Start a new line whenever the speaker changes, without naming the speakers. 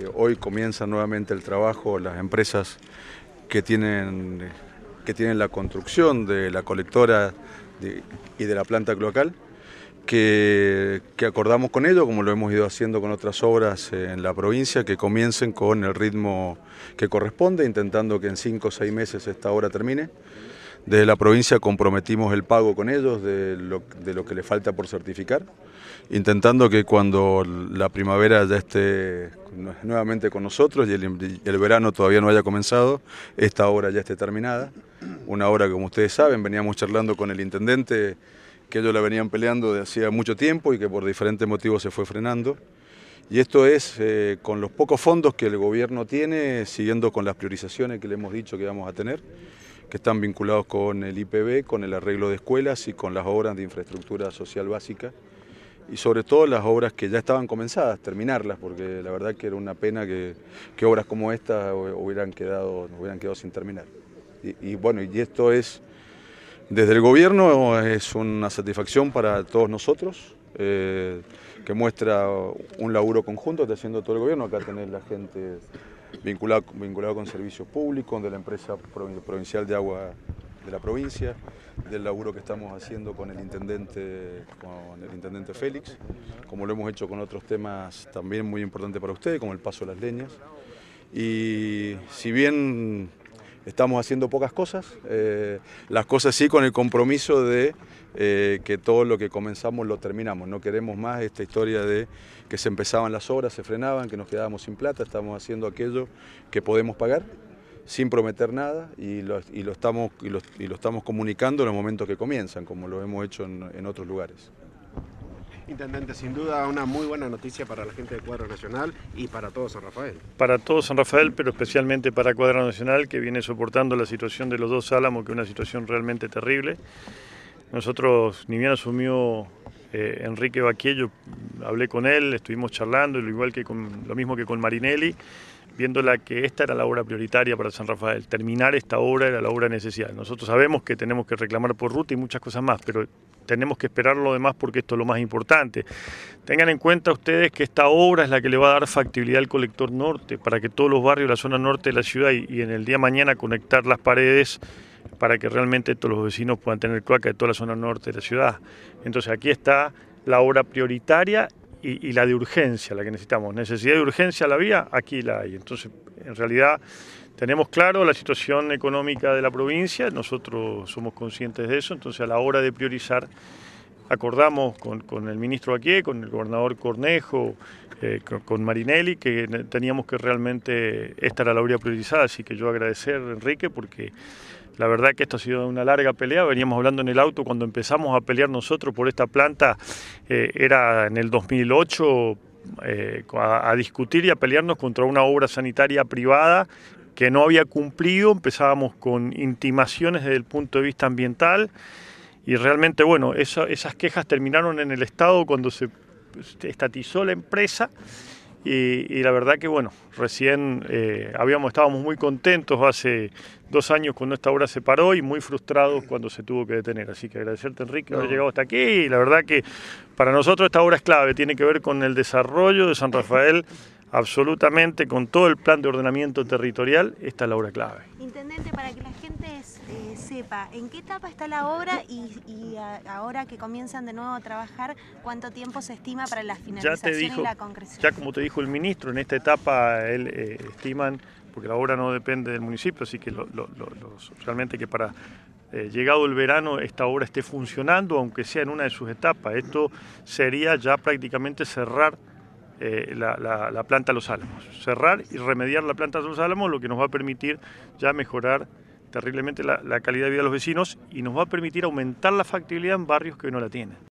Eh, hoy comienza nuevamente el trabajo las empresas que tienen, que tienen la construcción de la colectora y de la planta cloacal, que, que, acordamos con ello, como lo hemos ido haciendo con otras obras en la provincia, que comiencen con el ritmo que corresponde, intentando que en cinco o seis meses esta obra termine. Desde la provincia comprometimos el pago con ellos de lo, que les falta por certificar, intentando que cuando la primavera ya esté nuevamente con nosotros y el, verano todavía no haya comenzado, esta obra ya esté terminada. Una obra, como ustedes saben, veníamos charlando con el intendente que ellos la venían peleando de hacía mucho tiempo y que por diferentes motivos se fue frenando. Y esto es eh, con los pocos fondos que el gobierno tiene, siguiendo con las priorizaciones que le hemos dicho que vamos a tener que están vinculados con el IPB, con el arreglo de escuelas y con las obras de infraestructura social básica y sobre todo las obras que ya estaban comenzadas, terminarlas, porque la verdad que era una pena que, obras como estas hubieran quedado, hubieran quedado sin terminar. Y, y, bueno, y esto es, desde el gobierno es una satisfacción para todos nosotros, eh, que muestra un laburo conjunto que está haciendo todo el gobierno. Acá tenés la gente vinculada, con servicios públicos, de la empresa provincial de agua de la provincia, del laburo que estamos haciendo con el intendente, con el intendente Félix, como lo hemos hecho con otros temas también muy importantes para ustedes, como el paso de las leñas. Y si bien estamos haciendo pocas cosas, eh, las cosas sí con el compromiso de eh, que todo lo que comenzamos lo terminamos, no queremos más esta historia de que se empezaban las obras, se frenaban, que nos quedábamos sin plata, estamos haciendo aquello que podemos pagar sin prometer nada y lo, estamos, comunicando en los momentos que comienzan, como lo hemos hecho en otros lugares. Intendente, sin duda una muy buena noticia para la gente de Cuadro Nacional y para todo San
Rafael. Para todo San Rafael, pero especialmente para Cuadro Nacional, que viene soportando la situación de los dos álamos, que es una situación realmente terrible. Nosotros, ni bien asumió eh, Enrique Baquiello, hablé con él, estuvimos charlando, lo, igual que con, lo mismo que con Marinelli, viéndola que esta era la obra prioritaria para San Rafael. Terminar esta obra era la obra necesaria. Nosotros sabemos que tenemos que reclamar por ruta y muchas cosas más, pero tenemos que esperar lo demás porque esto es lo más importante. Tengan en cuenta ustedes que esta obra es la que le va a dar factibilidad al colector norte, para que todos los barrios de la zona norte de la ciudad y, en el día de mañana conectar las paredes para que realmente todos los vecinos puedan tener cloaca de toda la zona norte de la ciudad. Entonces aquí está la obra prioritaria y, la de urgencia, la que necesitamos. Necesidad de urgencia la vía, aquí la hay. Entonces, en realidad, tenemos claro la situación económica de la provincia, nosotros somos conscientes de eso, entonces a la hora de priorizar, acordamos con, el ministro aquí, con el gobernador Cornejo, eh, con, Marinelli, que teníamos que realmente, esta era la obra priorizada, así que yo agradecer, Enrique, porque la verdad que esto ha sido una larga pelea, veníamos hablando en el auto cuando empezamos a pelear nosotros por esta planta, eh, era en el 2008, eh, a, discutir y a pelearnos contra una obra sanitaria privada que no había cumplido, empezábamos con intimaciones desde el punto de vista ambiental y realmente, bueno, esas quejas terminaron en el Estado cuando se estatizó la empresa y, la verdad que bueno, recién eh, habíamos, estábamos muy contentos hace dos años cuando esta obra se paró y muy frustrados cuando se tuvo que detener. Así que agradecerte Enrique haber llegado hasta aquí y la verdad que para nosotros esta obra es clave, tiene que ver con el desarrollo de San Rafael absolutamente, con todo el plan de ordenamiento territorial, esta es la obra clave. Intendente, para que la eh, sepa en qué etapa está la obra y, ahora que comienzan de nuevo a trabajar, cuánto tiempo se estima para la finalización y la concreción. Ya como te dijo el ministro, en esta etapa él, eh, estiman, porque la obra no depende del municipio, así que lo, realmente que para eh, llegado el verano esta obra esté funcionando, aunque sea en una de sus etapas. Esto sería ya prácticamente cerrar la, la, planta Los Álamos. Cerrar y remediar la planta Los Álamos, lo que nos va a permitir ya mejorar terriblemente la, calidad de vida de los vecinos y nos va a permitir aumentar la factibilidad en barrios que no la tienen.